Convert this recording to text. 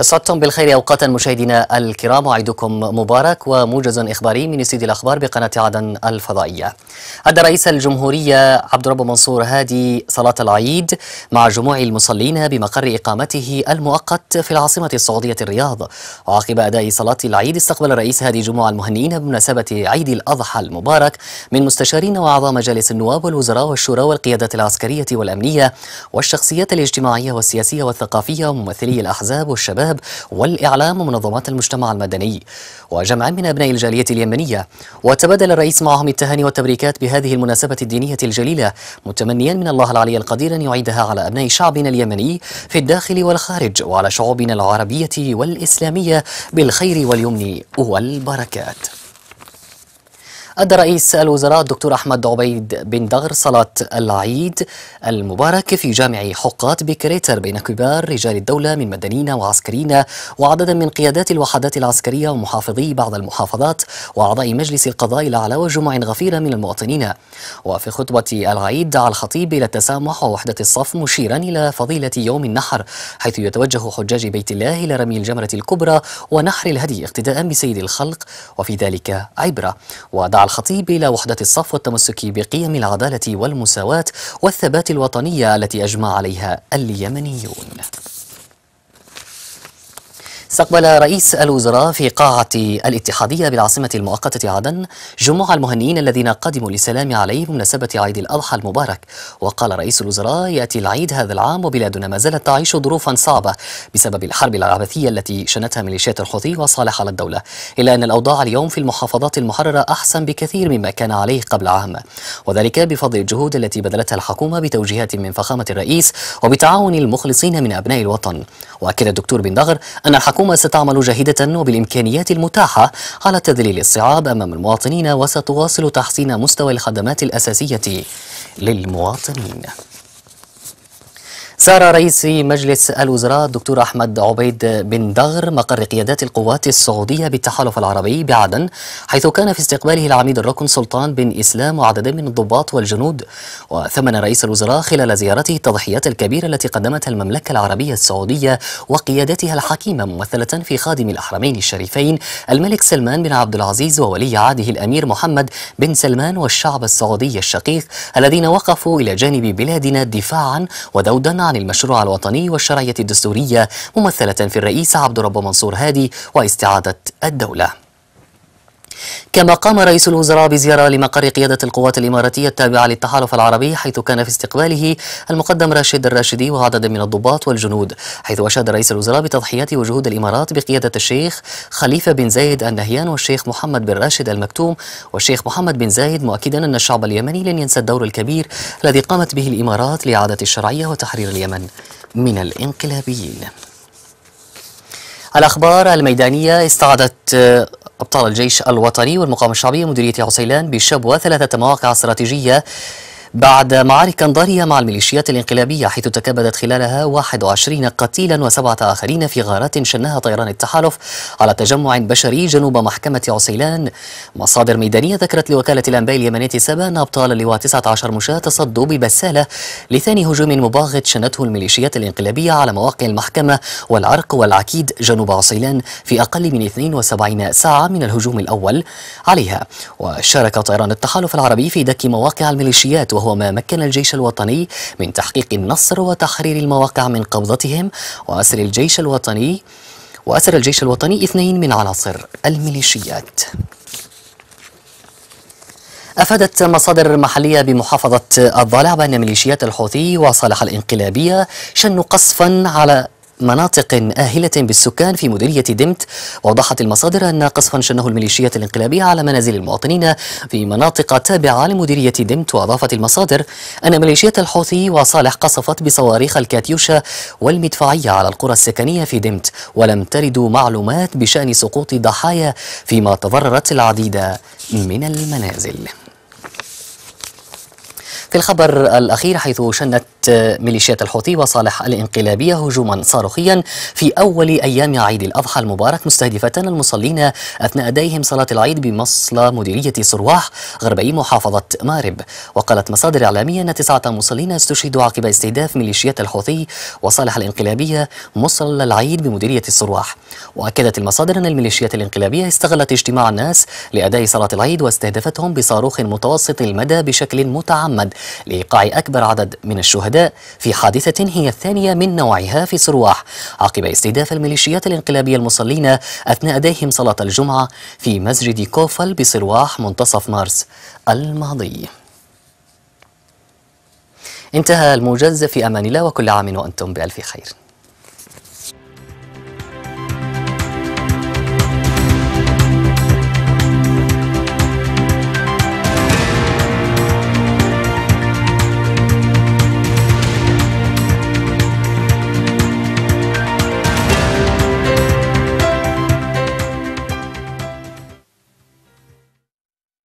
صدتم بالخير أوقاتا مشاهدينا الكرام وعيدكم مبارك وموجز إخباري من استديو الأخبار بقناة عدن الفضائية أدى رئيس الجمهورية عبد الرب منصور هادي صلاة العيد مع جموع المصلين بمقر إقامته المؤقت في العاصمة السعودية الرياض وعقب أداء صلاة العيد استقبل الرئيس هادي جموع المهنيين بمناسبة عيد الأضحى المبارك من مستشارين وأعضاء مجالس النواب والوزراء والشورى والقيادات العسكرية والأمنية والشخصيات الاجتماعية والسياسية والثقافية وممثلي الأحزاب والشباب الشباب والإعلام ومنظمات المجتمع المدني وجمعا من أبناء الجالية اليمنية وتبادل الرئيس معهم التهاني والتبريكات بهذه المناسبة الدينية الجليلة متمنيا من الله العلي القدير أن يعيدها على أبناء شعبنا اليمني في الداخل والخارج وعلى شعوبنا العربية والإسلامية بالخير واليمن والبركات أدى رئيس الوزراء الدكتور أحمد عبيد بن دغر صلاة العيد المبارك في جامع حقات بكريتر بين كبار رجال الدولة من مدنيين وعسكريين وعددا من قيادات الوحدات العسكرية ومحافظي بعض المحافظات وأعضاء مجلس القضاء الأعلى وجمع غفيرة من المواطنين وفي خطبة العيد دعا الخطيب إلى التسامح ووحدة الصف مشيرا إلى فضيلة يوم النحر حيث يتوجه حجاج بيت الله إلى رمي الجمرة الكبرى ونحر الهدي اقتداء بسيد الخلق وفي ذلك عبرة ودعا الخطيب إلى وحدة الصف والتمسك بقيم العدالة والمساواة والثبات الوطنية التي أجمع عليها اليمنيون استقبل رئيس الوزراء في قاعة الاتحادية بالعاصمة المؤقتة عدن جموع المهنيين الذين قدموا للسلام عليه بمناسبة عيد الأضحى المبارك وقال رئيس الوزراء يأتي العيد هذا العام وبلادنا ما زالت تعيش ظروفا صعبة بسبب الحرب العبثية التي شنتها ميليشيات الحوثي وصالح على الدولة إلا أن الأوضاع اليوم في المحافظات المحررة أحسن بكثير مما كان عليه قبل عام وذلك بفضل الجهود التي بذلتها الحكومة بتوجيهات من فخامة الرئيس وبتعاون المخلصين من أبناء الوطن وأكد الدكتور بن دغر أن الحكومة الحكومة ستعمل جاهدة وبالإمكانيات المتاحة على تذليل الصعاب أمام المواطنين وستواصل تحسين مستوى الخدمات الأساسية للمواطنين زار رئيس مجلس الوزراء الدكتور أحمد عبيد بن دغر مقر قيادات القوات السعودية بالتحالف العربي بعدن حيث كان في استقباله العميد الركن سلطان بن إسلام وعدد من الضباط والجنود وثمن رئيس الوزراء خلال زيارته التضحيات الكبيرة التي قدمتها المملكة العربية السعودية وقيادتها الحكيمة ممثلة في خادم الأحرمين الشريفين الملك سلمان بن عبد العزيز وولي عهده الأمير محمد بن سلمان والشعب السعودي الشقيق الذين وقفوا إلى جانب بلادنا دفاعا ودودا عن عن المشروع الوطني والشرعية الدستورية ممثلة في الرئيس عبد رب منصور هادي واستعادة الدولة كما قام رئيس الوزراء بزيارة لمقر قيادة القوات الإماراتية التابعة للتحالف العربي حيث كان في استقباله المقدم راشد الراشدي وعدد من الضباط والجنود حيث أشاد رئيس الوزراء بتضحيات وجهود الإمارات بقيادة الشيخ خليفة بن زايد النهيان والشيخ محمد بن راشد المكتوم والشيخ محمد بن زايد مؤكدا أن الشعب اليمني لن ينسى الدور الكبير الذي قامت به الإمارات لإعادة الشرعية وتحرير اليمن من الانقلابيين الأخبار الميدانية استعادت أبطال الجيش الوطني والمقاومة الشعبية مديرية عسيلان بشبوة ثلاثة مواقع استراتيجية بعد معارك ضارية مع الميليشيات الانقلابية حيث تكبدت خلالها 21 قتيلا وسبعة آخرين في غارات شنها طيران التحالف على تجمع بشري جنوب محكمة عسيلان مصادر ميدانية ذكرت لوكالة الأنباء اليمنية سبا أن أبطال اللواء 19 مشاة تصدوا ببسالة لثاني هجوم مباغت شنته الميليشيات الانقلابية على مواقع المحكمة والعرق والعكيد جنوب عسيلان في أقل من 72 ساعة من الهجوم الأول عليها وشارك طيران التحالف العربي في دك مواقع الميليشيات وهو ما مكن الجيش الوطني من تحقيق النصر وتحرير المواقع من قبضتهم وأسر الجيش الوطني وأسر الجيش الوطني اثنين من عناصر الميليشيات أفادت مصادر محلية بمحافظة الضالع بأن ميليشيات الحوثي وصالح الإنقلابية شنوا قصفا على مناطق آهلة بالسكان في مديرية دمت وضحت المصادر أن قصفا شنه الميليشيات الانقلابية على منازل المواطنين في مناطق تابعة لمديرية دمت وأضافت المصادر أن ميليشيات الحوثي وصالح قصفت بصواريخ الكاتيوشا والمدفعية على القرى السكنية في دمت ولم ترد معلومات بشأن سقوط ضحايا فيما تضررت العديد من المنازل في الخبر الأخير حيث شنت ميليشيات الحوثي وصالح الانقلابية هجوما صاروخيا في أول أيام عيد الأضحى المبارك مستهدفة المصلين أثناء أدائهم صلاة العيد بمصلى مديرية صرواح غربي محافظة مارب وقالت مصادر إعلامية أن تسعة مصلين استشهدوا عقب استهداف ميليشيات الحوثي وصالح الانقلابية مصلى العيد بمديرية الصرواح وأكدت المصادر أن الميليشيات الانقلابية استغلت اجتماع الناس لأداء صلاة العيد واستهدفتهم بصاروخ متوسط المدى بشكل متعمد لإيقاع أكبر عدد من الشهداء في حادثة هي الثانية من نوعها في سرواح عقب استهداف الميليشيات الانقلابية المصلين أثناء أدائهم صلاة الجمعة في مسجد كوفل بسرواح منتصف مارس الماضي انتهى الموجز في أمان الله وكل عام وأنتم بألف خير